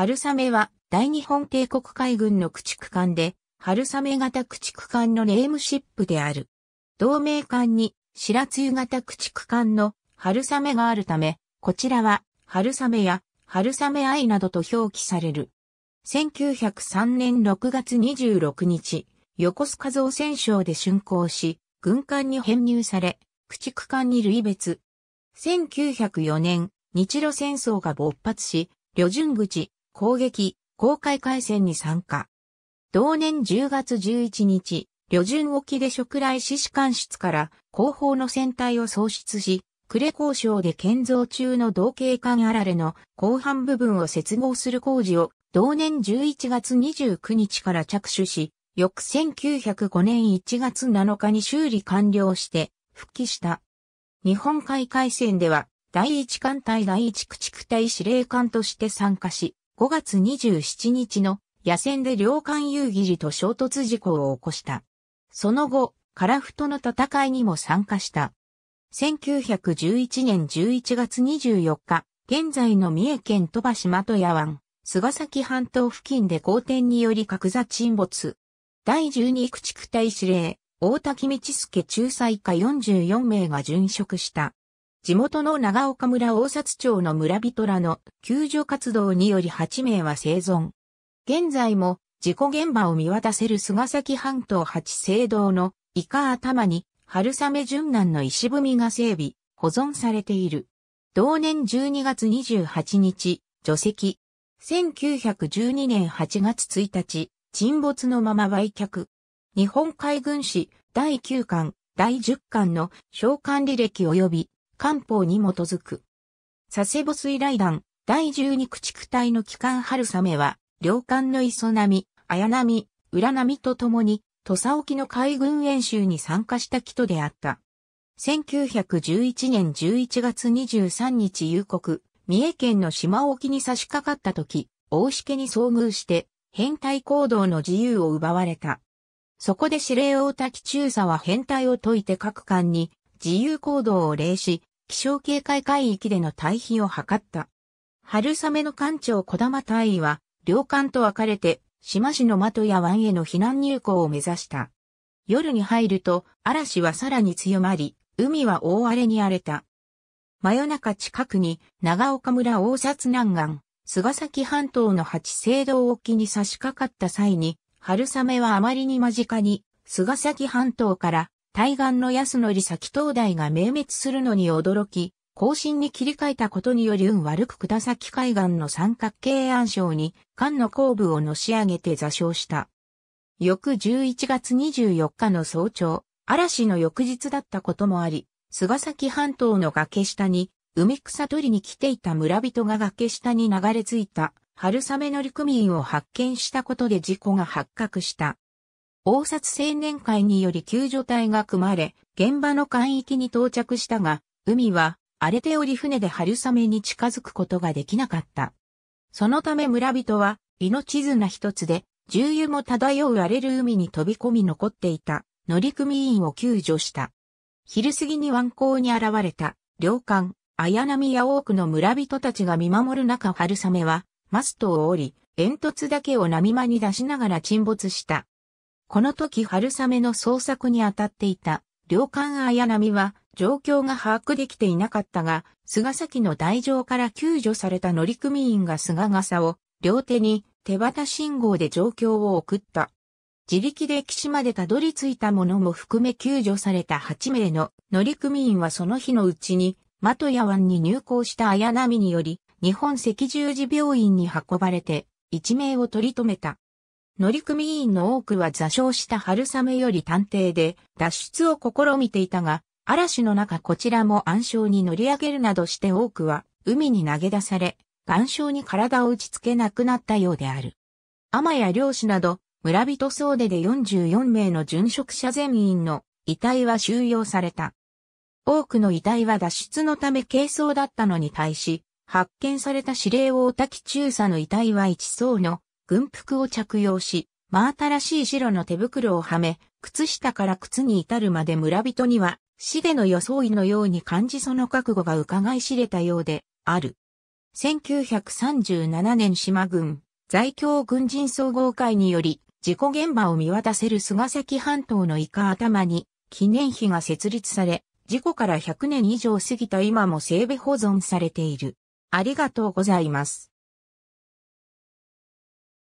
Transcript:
春雨は大日本帝国海軍の駆逐艦で、春雨型駆逐艦のネームシップである。同盟艦に白露型駆逐艦の春雨があるため、こちらは春雨や春雨愛などと表記される。1903年6月26日、横須賀造船省で竣工し、軍艦に編入され、駆逐艦に類別。1904年、日露戦争が勃発し、旅順口、攻撃、公開海戦に参加。同年10月11日、旅順沖で食来士士官室から後方の船体を喪失し、呉交渉で建造中の同型艦あられの後半部分を接合する工事を同年11月29日から着手し、翌1905年1月7日に修理完了して復帰した。日本海海戦では第一艦隊第一駆逐隊司令官として参加し、5月27日の野戦で両艦遊戯時と衝突事故を起こした。その後、カラフトの戦いにも参加した。1911年11月24日、現在の三重県鳥羽島と野湾、菅崎半島付近で好天により格座沈没。第12駆逐隊司令、大滝道助仲裁家44名が殉職した。地元の長岡村大札町の村人らの救助活動により8名は生存。現在も事故現場を見渡せる菅崎半島八聖堂のイカ頭に春雨順南の石踏みが整備、保存されている。同年12月28日、除籍。1912年8月1日、沈没のまま売却。日本海軍史第9巻、第10巻の召喚履歴及び官報に基づく。佐世保水雷団第12駆逐隊の機関春雨は、両艦の磯波、綾波、浦波と共に、土佐沖の海軍演習に参加した木礎であった。1911年11月23日夕刻、三重県の島沖に差し掛かった時、大しけに遭遇して、変態行動の自由を奪われた。そこで司令を滝中佐は変態を解いて各艦に自由行動を令し、気象警戒海域での退避を図った。春雨の艦長小玉大員は、両艦と分かれて、島市の的や湾への避難入港を目指した。夜に入ると、嵐はさらに強まり、海は大荒れに荒れた。真夜中近くに、長岡村大札南岸、菅崎半島の八聖堂沖に差し掛かった際に、春雨はあまりに間近に、菅崎半島から対岸の安則先灯台が明滅するのに驚き、後進に切り替えたことにより運悪く下崎海岸の三角形暗礁に艦の後部をのし上げて座礁した。翌11月24日の早朝、嵐の翌日だったこともあり、菅崎半島の崖下に、海草取りに来ていた村人が崖下に流れ着いた春雨乗組員を発見したことで事故が発覚した。大札青年会により救助隊が組まれ、現場の海域に到着したが、海は荒れており船で春雨に近づくことができなかった。そのため村人は命綱一つで、重油も漂う荒れる海に飛び込み残っていた乗組員を救助した。昼過ぎに湾口に現れた領艦、綾波や多くの村人たちが見守る中春雨はマストを降り、煙突だけを波間に出しながら沈没した。この時春雨の捜索に当たっていた、両艦綾波は、状況が把握できていなかったが、菅崎の台上から救助された乗組員が菅笠を、両手に手旗信号で状況を送った。自力で岸までたどり着いた者も含め救助された8名の乗組員はその日のうちに、的ヤ湾に入港した綾波により、日本赤十字病院に運ばれて、一命を取り留めた。乗組員の多くは座礁した春雨より探偵で脱出を試みていたが、嵐の中こちらも暗礁に乗り上げるなどして多くは海に投げ出され、岩礁に体を打ち付けなくなったようである。天や漁師など村人総出で44名の殉職者全員の遺体は収容された。多くの遺体は脱出のため軽装だったのに対し、発見された司令王滝中佐の遺体は一層の軍服を着用し、真新しい白の手袋をはめ、靴下から靴に至るまで村人には、死での装いのように感じその覚悟が伺い知れたようで、ある。1937年島軍、在京軍人総合会により、事故現場を見渡せる菅崎半島のイカ頭に、記念碑が設立され、事故から100年以上過ぎた今も整備保存されている。ありがとうございます。